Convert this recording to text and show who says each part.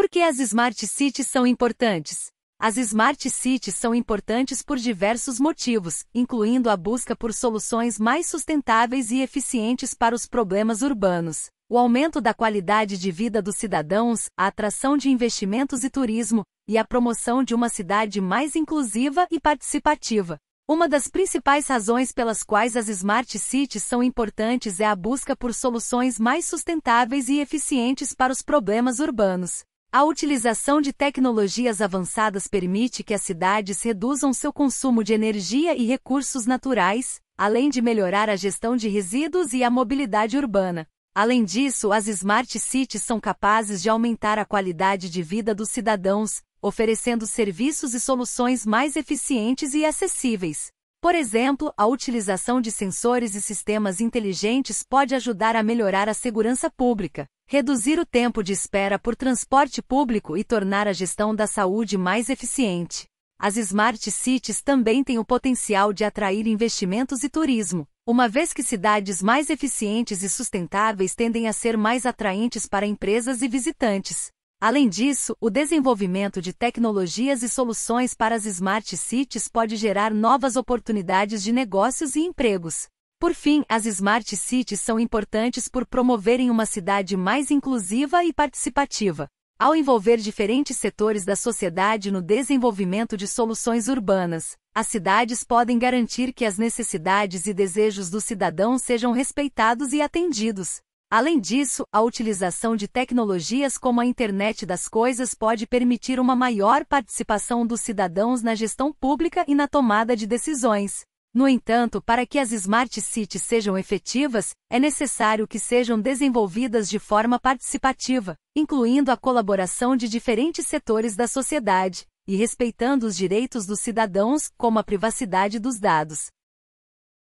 Speaker 1: Por que as Smart Cities são importantes? As Smart Cities são importantes por diversos motivos, incluindo a busca por soluções mais sustentáveis e eficientes para os problemas urbanos, o aumento da qualidade de vida dos cidadãos, a atração de investimentos e turismo, e a promoção de uma cidade mais inclusiva e participativa. Uma das principais razões pelas quais as Smart Cities são importantes é a busca por soluções mais sustentáveis e eficientes para os problemas urbanos. A utilização de tecnologias avançadas permite que as cidades reduzam seu consumo de energia e recursos naturais, além de melhorar a gestão de resíduos e a mobilidade urbana. Além disso, as Smart Cities são capazes de aumentar a qualidade de vida dos cidadãos, oferecendo serviços e soluções mais eficientes e acessíveis. Por exemplo, a utilização de sensores e sistemas inteligentes pode ajudar a melhorar a segurança pública, reduzir o tempo de espera por transporte público e tornar a gestão da saúde mais eficiente. As smart cities também têm o potencial de atrair investimentos e turismo, uma vez que cidades mais eficientes e sustentáveis tendem a ser mais atraentes para empresas e visitantes. Além disso, o desenvolvimento de tecnologias e soluções para as smart cities pode gerar novas oportunidades de negócios e empregos. Por fim, as smart cities são importantes por promoverem uma cidade mais inclusiva e participativa. Ao envolver diferentes setores da sociedade no desenvolvimento de soluções urbanas, as cidades podem garantir que as necessidades e desejos do cidadão sejam respeitados e atendidos. Além disso, a utilização de tecnologias como a Internet das Coisas pode permitir uma maior participação dos cidadãos na gestão pública e na tomada de decisões. No entanto, para que as Smart Cities sejam efetivas, é necessário que sejam desenvolvidas de forma participativa, incluindo a colaboração de diferentes setores da sociedade e respeitando os direitos dos cidadãos, como a privacidade dos dados.